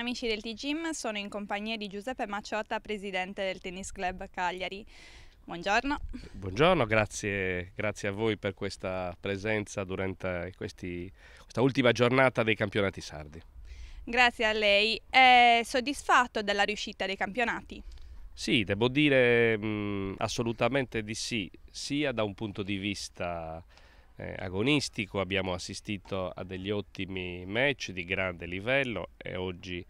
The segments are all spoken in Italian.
Amici del T-Gym, sono in compagnia di Giuseppe Maciotta, presidente del Tennis Club Cagliari. Buongiorno. Buongiorno, grazie, grazie a voi per questa presenza durante questi, questa ultima giornata dei campionati sardi. Grazie a lei. È soddisfatto della riuscita dei campionati? Sì, devo dire mh, mm, assolutamente di sì, sia da un punto di vista eh, agonistico, abbiamo assistito a degli ottimi match di grande livello e oggi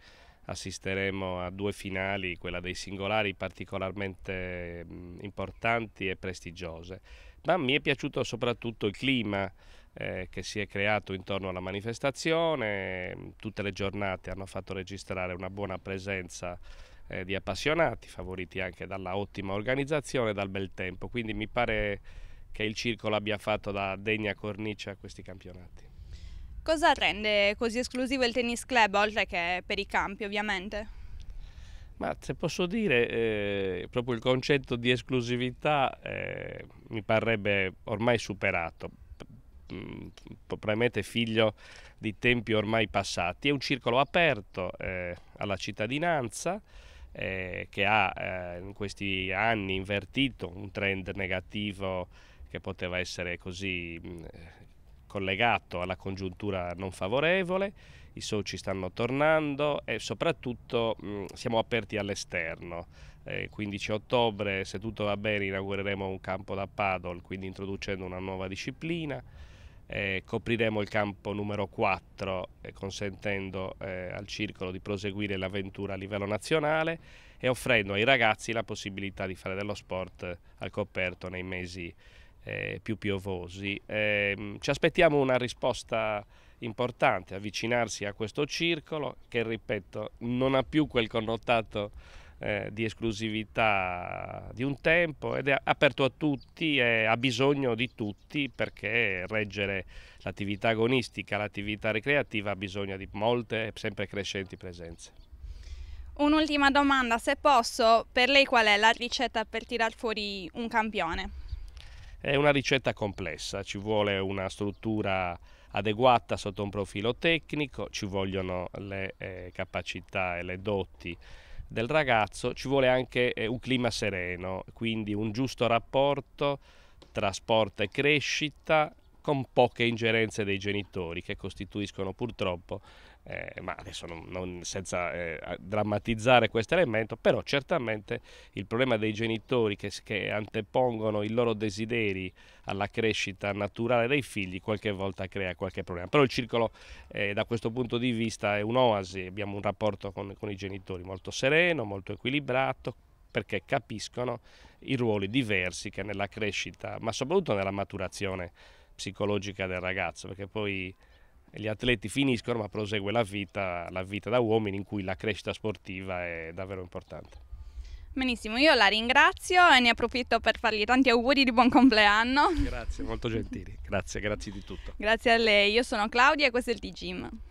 assisteremo a due finali, quella dei singolari particolarmente mh, importanti e prestigiose. Ma mi è piaciuto soprattutto il clima eh, che si è creato intorno alla manifestazione, tutte le giornate hanno fatto registrare una buona presenza eh, di appassionati, favoriti anche dalla ottima organizzazione e dal bel tempo, quindi mi pare che il circolo abbia fatto da degna cornice a questi campionati. Cosa rende così esclusivo il tennis club, oltre che per i campi ovviamente? Ma se posso dire, eh, proprio il concetto di esclusività eh, mi parrebbe ormai superato, mm, probabilmente figlio di tempi ormai passati. È un circolo aperto eh, alla cittadinanza eh, che ha eh, in questi anni invertito un trend negativo che poteva essere così collegato alla congiuntura non favorevole, i soci stanno tornando e soprattutto siamo aperti all'esterno. Eh, 15 ottobre, se tutto va bene, inaugureremo un campo da paddle, quindi introducendo una nuova disciplina. Eh, copriremo il campo numero 4 eh, consentendo eh, al circolo di proseguire l'avventura a livello nazionale e offrendo ai ragazzi la possibilità di fare dello sport eh, al coperto nei mesi eh, più piovosi. Eh, ci aspettiamo una risposta importante, avvicinarsi a questo circolo che, ripeto, non ha più quel connotato eh, di esclusività di un tempo ed è aperto a tutti e ha bisogno di tutti perché reggere l'attività agonistica, l'attività ricreativa ha bisogno di molte e sempre crescenti presenze. Un'ultima domanda, se posso, per lei qual è la ricetta per tirar fuori un campione? È una ricetta complessa, ci vuole una struttura adeguata sotto un profilo tecnico, ci vogliono le eh, capacità e le doti del ragazzo, ci vuole anche eh, un clima sereno, quindi un giusto rapporto tra sport e crescita, con poche ingerenze dei genitori che costituiscono purtroppo, eh, ma adesso non, non senza eh, drammatizzare questo elemento, però certamente il problema dei genitori che, che antepongono i loro desideri alla crescita naturale dei figli qualche volta crea qualche problema. Però il circolo eh, da questo punto di vista è un'oasi, abbiamo un rapporto con, con i genitori molto sereno, molto equilibrato, perché capiscono i ruoli diversi che nella crescita, ma soprattutto nella maturazione psicologica del ragazzo, perché poi gli atleti finiscono ma prosegue la vita, la vita da uomini in cui la crescita sportiva è davvero importante. Benissimo, io la ringrazio e ne approfitto per fargli tanti auguri di buon compleanno. Grazie, molto gentili. Grazie, grazie di tutto. Grazie a lei. Io sono Claudia e questo è il T-Gym.